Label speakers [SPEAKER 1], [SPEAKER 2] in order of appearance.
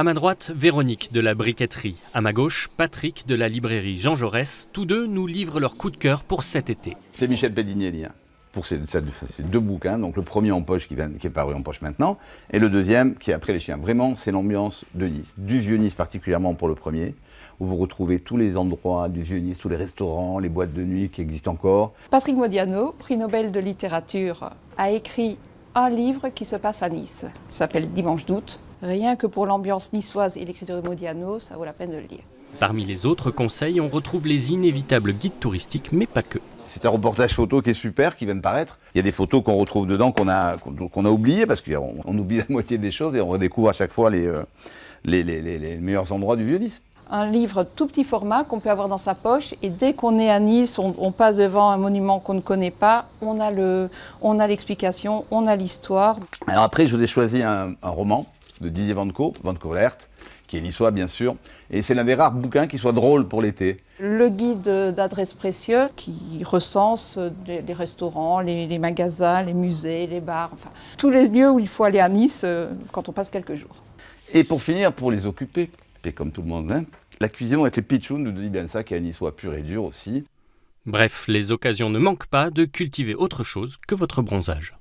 [SPEAKER 1] À ma droite, Véronique de la briqueterie. À ma gauche, Patrick de la librairie Jean Jaurès. Tous deux nous livrent leur coup de cœur pour cet été. C'est Michel Pellinieri.
[SPEAKER 2] pour ces, deux bouquins, hein. donc le premier en poche qui, qui, est paru en poche maintenant, et le deuxième qui est après les chiens. Vraiment, c'est l'ambiance de Nice, du vieux Nice particulièrement pour le premier, où vous retrouvez tous les endroits du vieux Nice, tous les restaurants, les boîtes de nuit qui existent encore.
[SPEAKER 3] Patrick Modiano, prix Nobel de littérature, a écrit un livre qui se passe à Nice, Il s'appelle Dimanche d'août, Rien que pour l'ambiance niçoise et l'écriture de Modiano, ça vaut la peine de le lire.
[SPEAKER 1] Parmi les autres conseils, on retrouve les inévitables guides touristiques, mais pas que. C'est un reportage photo qui est super, qui vient me paraître. Il y a des photos qu'on
[SPEAKER 2] retrouve dedans qu'on a, qu'on a oubliées, parce qu'on oublie la moitié des choses et on redécouvre à chaque fois les, euh, les, les, meilleurs endroits du vieux Nice
[SPEAKER 3] un livre tout petit format qu'on peut avoir dans sa poche. Et dès qu'on est à Nice, on, passe devant un monument qu'on ne connaît pas, on a l'explication, on a l'histoire.
[SPEAKER 2] Alors après, je vous ai choisi un, un roman de Didier Vanco, Vanco Alert, qui est niçois bien sûr, et c'est l'un des rares bouquins qui soit drôle pour l'été.
[SPEAKER 3] Le guide d'adresse précieux qui recense les, restaurants, les, magasins, les musées, les bars, enfin tous les lieux où il faut aller à Nice euh, quand on passe quelques jours.
[SPEAKER 2] Et pour finir, pour les occuper, et comme tout le monde, hein, la cuisine avec les pitchouns de Denis ça qui est un niçois pur et
[SPEAKER 1] dur aussi. Bref, les occasions ne manquent pas de cultiver autre chose que votre bronzage.